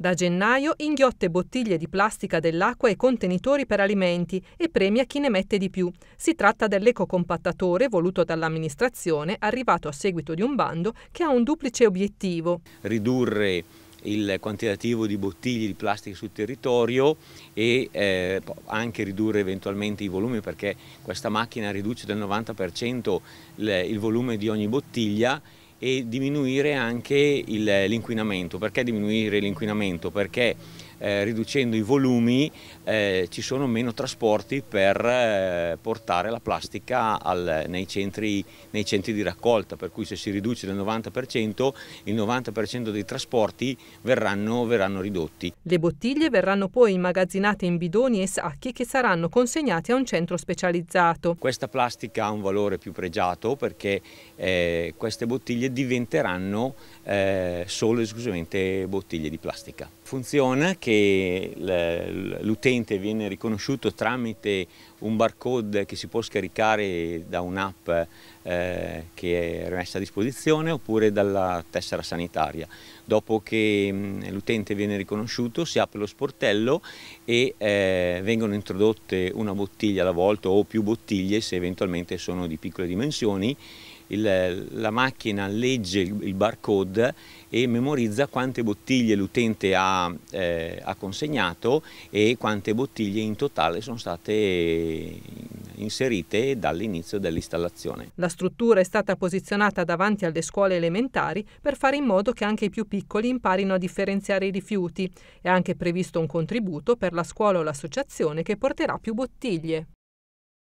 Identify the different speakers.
Speaker 1: Da gennaio inghiotte bottiglie di plastica dell'acqua e contenitori per alimenti e premia chi ne mette di più. Si tratta dell'ecocompattatore voluto dall'amministrazione, arrivato a seguito di un bando che ha un duplice obiettivo.
Speaker 2: Ridurre il quantitativo di bottiglie di plastica sul territorio e eh, anche ridurre eventualmente i volumi perché questa macchina riduce del 90% il volume di ogni bottiglia e diminuire anche l'inquinamento. Perché diminuire l'inquinamento? Perché eh, riducendo i volumi eh, ci sono meno trasporti per eh, portare la plastica al, nei, centri, nei, centri, di raccolta, per cui se si riduce del 90%, il 90% dei trasporti verranno, verranno ridotti.
Speaker 1: Le bottiglie verranno poi immagazzinate in bidoni e sacchi che saranno consegnati a un centro specializzato.
Speaker 2: Questa plastica ha un valore più pregiato perché eh, queste bottiglie diventeranno eh, solo e esclusivamente bottiglie di plastica. Funziona che che l'utente viene riconosciuto tramite un barcode che si può scaricare da un'app eh, che è rimessa a disposizione oppure dalla tessera sanitaria. Dopo che l'utente viene riconosciuto si apre lo sportello e eh, vengono introdotte una bottiglia alla volta o più bottiglie se eventualmente sono di piccole dimensioni il, la macchina legge il, barcode e memorizza quante bottiglie l'utente ha, eh, ha, consegnato e quante bottiglie in totale sono state inserite dall'inizio dell'installazione.
Speaker 1: La struttura è stata posizionata davanti alle scuole elementari per fare in modo che anche i più piccoli imparino a differenziare i rifiuti. È anche previsto un contributo per la scuola o l'associazione che porterà più bottiglie.